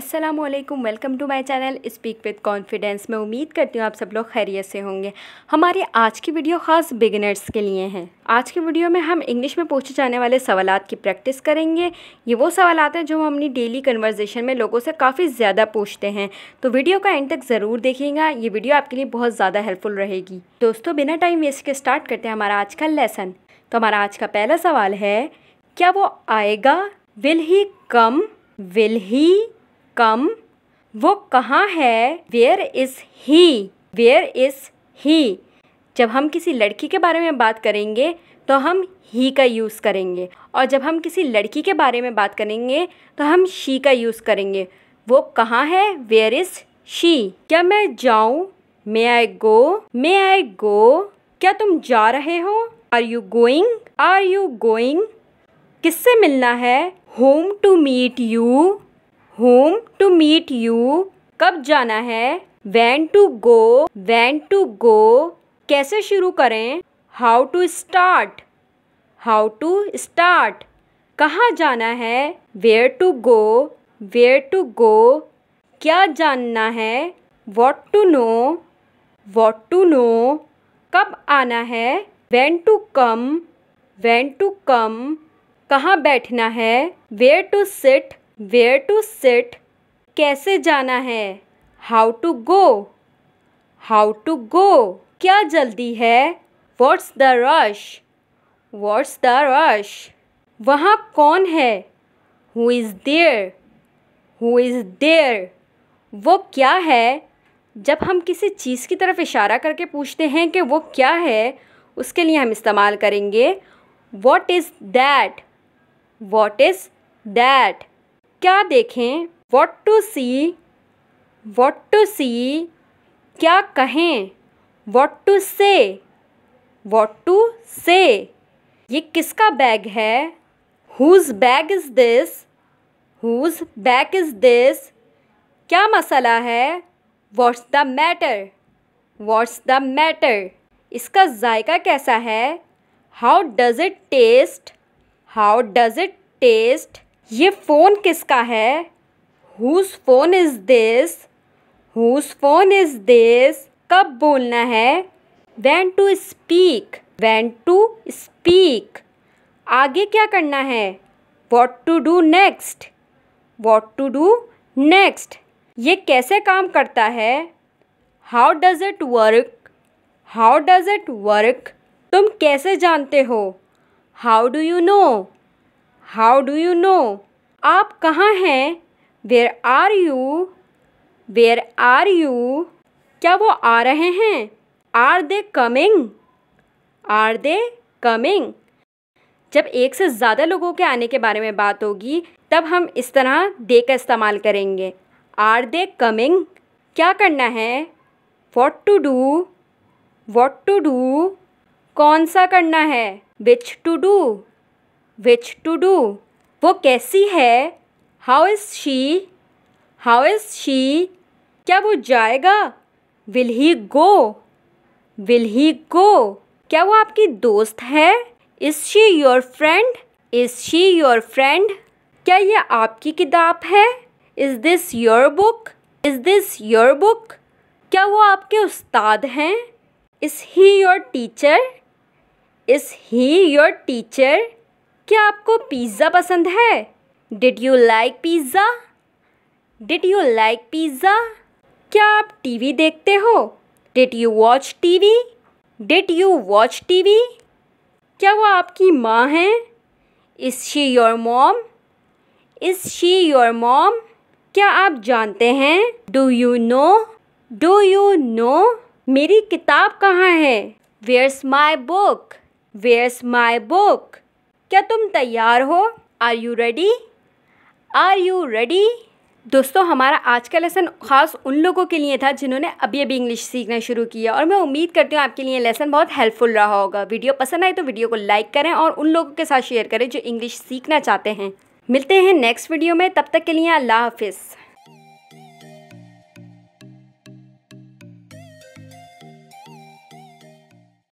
Aslam welcome to my channel speak with confidence मैं उम्मीद करती हूँ आप सब लोग खैरियत से होंगे हमारी आज की वीडियो ख़ास बिगिनर्स के लिए हैं आज की वीडियो में हम इंग्लिश में पूछे जाने वाले सवाल की प्रैक्टिस करेंगे ये वो सवाल हैं जो हम अपनी डेली कन्वर्जेशन में लोगों से काफ़ी ज़्यादा पूछते हैं तो वीडियो का एंड तक ज़रूर देखेंगे ये वीडियो आपके लिए बहुत ज़्यादा हेल्पफुल रहेगी दोस्तों बिना टाइम वेस्ट के स्टार्ट करते हैं हमारा आज का लेसन तो हमारा आज का पहला सवाल है क्या वो आएगा will he come will he कम वो कहाँ है where is he where is he जब हम किसी लड़की के बारे में बात करेंगे तो हम ही का यूज़ करेंगे और जब हम किसी लड़की के बारे में बात करेंगे तो हम शी का यूज़ करेंगे वो कहाँ है वेयर इज़ शी क्या मैं जाऊँ मे आई गो मे आई गो क्या तुम जा रहे हो are you going are you going किससे मिलना है whom to meet you whom to meet you कब जाना है when to go when to go कैसे शुरू करें how to start how to start कहाँ जाना है where to go where to go क्या जानना है what to know what to know कब आना है when to come when to come कहाँ बैठना है where to sit where to sit कैसे जाना है how to go how to go क्या जल्दी है what's the rush what's the rush वहाँ कौन है who is there who is there वो क्या है जब हम किसी चीज़ की तरफ इशारा करके पूछते हैं कि वो क्या है उसके लिए हम इस्तेमाल करेंगे what is that what is that क्या देखें what to see what to see क्या कहें what to say what to say ये किसका बैग है whose bag is this whose bag is this क्या मसला है what's the matter what's the matter इसका जायका कैसा है how does it taste how does it taste ये फ़ोन किसका है whose phone is this whose phone is this कब बोलना है when to speak when to speak आगे क्या करना है what to do next what to do next ये कैसे काम करता है how does it work how does it work तुम कैसे जानते हो how do you know how do you know आप कहाँ हैं where are you where are you क्या वो आ रहे हैं are they coming are they coming जब एक से ज़्यादा लोगों के आने के बारे में बात होगी तब हम इस तरह दे का इस्तेमाल करेंगे आर दे कमिंग क्या करना है what to do what to do कौन सा करना है which to do which to do वो कैसी है how is she how is she क्या वो जाएगा will he go will he गो क्या वो आपकी दोस्त है is she your friend is she your friend क्या ये आपकी किताब है is this your book is this your book क्या वो आपके उस्ताद हैं is he your teacher is he your teacher क्या आपको पिज़्ज़ा पसंद है did you like pizza did you like pizza क्या आप टीवी देखते हो did you watch TV did you watch TV क्या वो आपकी माँ है इस she your mom is she your mom क्या आप जानते हैं do you know do you know मेरी किताब कहाँ है where's my book where's my book क्या तुम तैयार हो are you ready are you ready दोस्तों हमारा आज का लेसन ख़ास उन लोगों के लिए था जिन्होंने अभी अभी इंग्लिश सीखना शुरू किया और मैं उम्मीद करती हूँ आपके लिए लेसन बहुत हेल्पफुल रहा होगा वीडियो पसंद आए तो वीडियो को लाइक करें और उन लोगों के साथ शेयर करें जो इंग्लिश सीखना चाहते हैं मिलते हैं नेक्स्ट वीडियो में तब तक के लिए अल्लाह हाफिज़